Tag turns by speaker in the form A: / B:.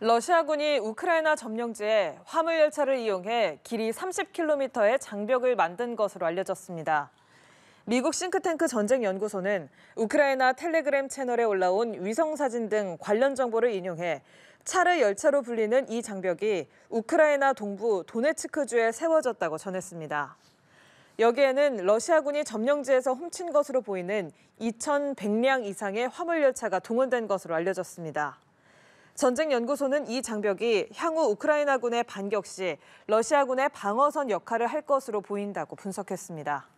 A: 러시아군이 우크라이나 점령지에 화물 열차를 이용해 길이 30km의 장벽을 만든 것으로 알려졌습니다. 미국 싱크탱크 전쟁연구소는 우크라이나 텔레그램 채널에 올라온 위성 사진 등 관련 정보를 인용해 차를 열차로 불리는 이 장벽이 우크라이나 동부 도네츠크주에 세워졌다고 전했습니다. 여기에는 러시아군이 점령지에서 훔친 것으로 보이는 2,100량 이상의 화물 열차가 동원된 것으로 알려졌습니다. 전쟁연구소는 이 장벽이 향후 우크라이나군의 반격 시 러시아군의 방어선 역할을 할 것으로 보인다고 분석했습니다.